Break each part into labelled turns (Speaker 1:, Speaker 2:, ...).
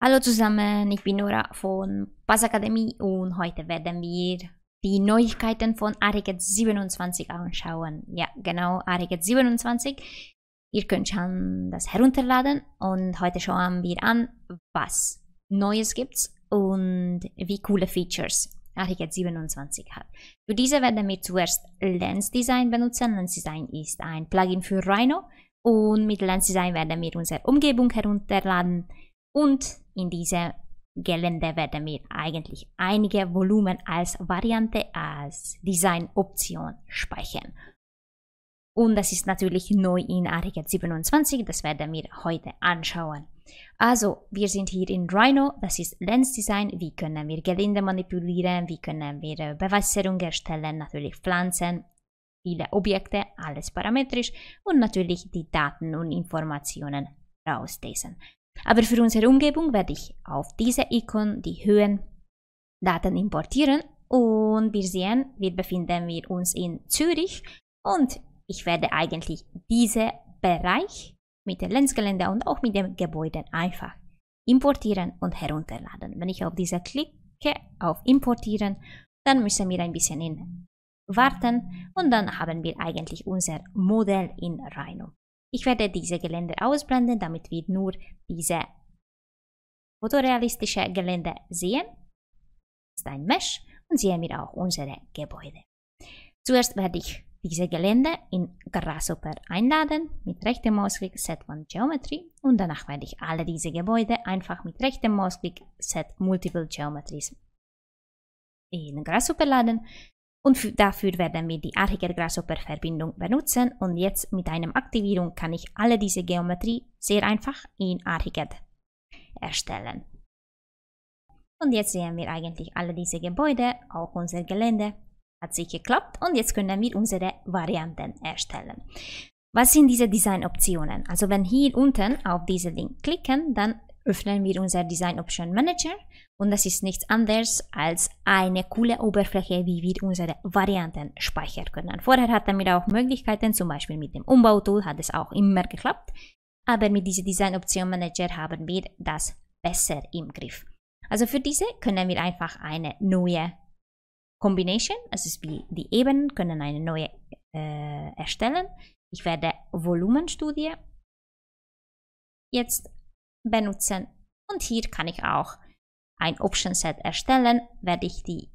Speaker 1: Hallo zusammen, ich bin Nora von Pass Academy und heute werden wir die Neuigkeiten von Ariget 27 anschauen. Ja, genau, Ariget 27. Ihr könnt schon das herunterladen und heute schauen wir an, was Neues gibt's und wie coole Features Ariget 27 hat. Für diese werden wir zuerst Lens Design benutzen. Lens Design ist ein Plugin für Rhino und mit Lens Design werden wir unsere Umgebung herunterladen und in diesem Gelände werden wir eigentlich einige Volumen als Variante, als Designoption speichern. Und das ist natürlich neu in Artikel 27, das werden wir heute anschauen. Also, wir sind hier in Rhino, das ist Lens Design. Wie können wir Gelände manipulieren? Wie können wir Bewässerung erstellen? Natürlich Pflanzen, viele Objekte, alles parametrisch und natürlich die Daten und Informationen rauslesen. Aber für unsere Umgebung werde ich auf diese Icon die Höhendaten importieren und wir sehen, wir befinden wir uns in Zürich und ich werde eigentlich diesen Bereich mit dem Lenzgelände und auch mit dem Gebäude einfach importieren und herunterladen. Wenn ich auf diese klicke, auf importieren, dann müssen wir ein bisschen in warten und dann haben wir eigentlich unser Modell in Rhino. Ich werde diese Gelände ausblenden, damit wir nur diese fotorealistische Gelände sehen. Das ist ein Mesh und sehen wir auch unsere Gebäude. Zuerst werde ich diese Gelände in Grasshopper einladen mit rechtem Mausklick Set One Geometry und danach werde ich alle diese Gebäude einfach mit rechtem Mausklick Set Multiple Geometries in Grasshopper laden, und dafür werden wir die Archiger-Grasshopper-Verbindung benutzen und jetzt mit einem Aktivierung kann ich alle diese Geometrie sehr einfach in Archicad erstellen. Und jetzt sehen wir eigentlich alle diese Gebäude, auch unser Gelände hat sich geklappt und jetzt können wir unsere Varianten erstellen. Was sind diese Designoptionen? Also wenn hier unten auf diesen Link klicken, dann öffnen wir unser Design Option Manager und das ist nichts anderes als eine coole Oberfläche, wie wir unsere Varianten speichern können. Vorher hatten wir auch Möglichkeiten, zum Beispiel mit dem Umbautool hat es auch immer geklappt, aber mit diesem Design Option Manager haben wir das besser im Griff. Also für diese können wir einfach eine neue Combination, es ist wie die Ebenen, können eine neue äh, erstellen. Ich werde Volumenstudie jetzt benutzen. Und hier kann ich auch ein Option Set erstellen, werde ich die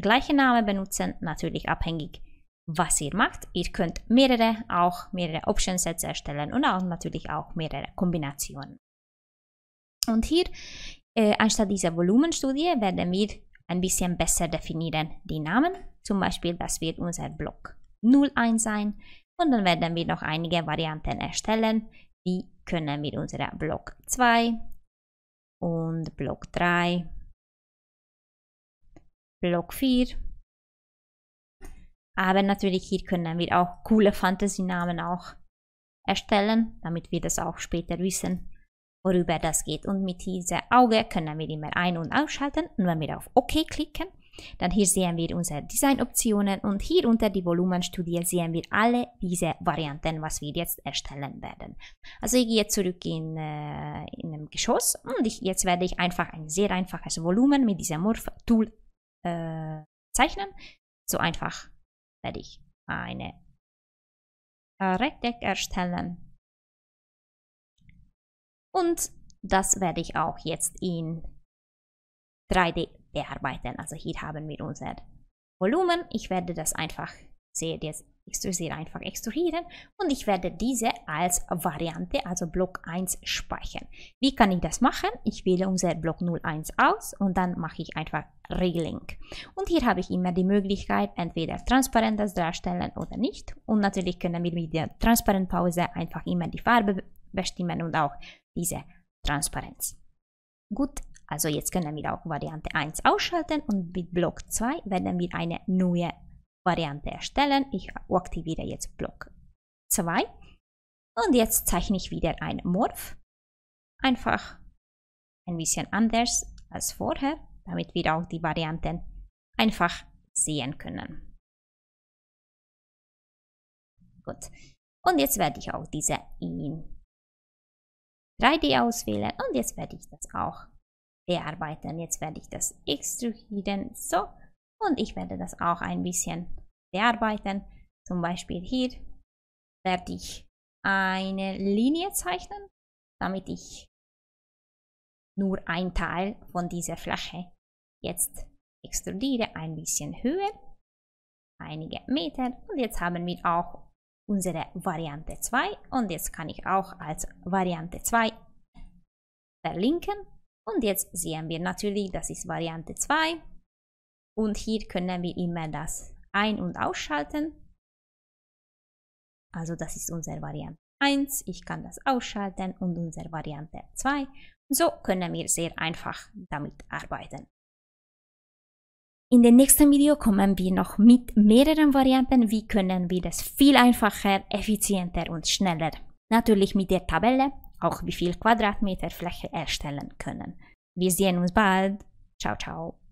Speaker 1: gleiche Name benutzen, natürlich abhängig was ihr macht. Ihr könnt mehrere, auch mehrere Option Sets erstellen und auch natürlich auch mehrere Kombinationen. Und hier, äh, anstatt dieser Volumenstudie, werden wir ein bisschen besser definieren die Namen. Zum Beispiel, das wird unser Block 01 sein. Und dann werden wir noch einige Varianten erstellen, wie können wir unseren Block 2 und Block 3, Block 4. Aber natürlich hier können wir auch coole Fantasy-Namen auch erstellen, damit wir das auch später wissen, worüber das geht. Und mit diesem Auge können wir immer ein- und ausschalten. Und wenn wir auf OK klicken, dann hier sehen wir unsere Designoptionen und hier unter die Volumenstudie sehen wir alle diese Varianten, was wir jetzt erstellen werden. Also ich gehe zurück in, äh, in dem Geschoss und ich, jetzt werde ich einfach ein sehr einfaches Volumen mit diesem Morph-Tool äh, zeichnen. So einfach werde ich eine Rechteck erstellen. Und das werde ich auch jetzt in 3D bearbeiten. Also hier haben wir unser Volumen. Ich werde das einfach, seht jetzt, extrusiere einfach extrudieren und ich werde diese als Variante, also Block 1 speichern. Wie kann ich das machen? Ich wähle unser Block 01 aus und dann mache ich einfach Relink. Und hier habe ich immer die Möglichkeit, entweder transparent das darstellen oder nicht. Und natürlich können wir mit der Transparentpause einfach immer die Farbe bestimmen und auch diese Transparenz. Gut, also jetzt können wir auch Variante 1 ausschalten und mit Block 2 werden wir eine neue Variante erstellen. Ich aktiviere jetzt Block 2 und jetzt zeichne ich wieder ein Morph. Einfach ein bisschen anders als vorher, damit wir auch die Varianten einfach sehen können. Gut. Und jetzt werde ich auch diese in 3D auswählen und jetzt werde ich das auch bearbeiten. Jetzt werde ich das extrudieren, so. Und ich werde das auch ein bisschen bearbeiten. Zum Beispiel hier werde ich eine Linie zeichnen, damit ich nur ein Teil von dieser Fläche jetzt extrudiere, ein bisschen höher, einige Meter. Und jetzt haben wir auch unsere Variante 2 und jetzt kann ich auch als Variante 2 verlinken und jetzt sehen wir natürlich, das ist Variante 2. Und hier können wir immer das ein- und ausschalten. Also das ist unsere Variante 1. Ich kann das ausschalten und unsere Variante 2. So können wir sehr einfach damit arbeiten. In dem nächsten Video kommen wir noch mit mehreren Varianten, wie können wir das viel einfacher, effizienter und schneller. Natürlich mit der Tabelle, auch wie viel Quadratmeter Fläche erstellen können. Wir sehen uns bald. Ciao, ciao.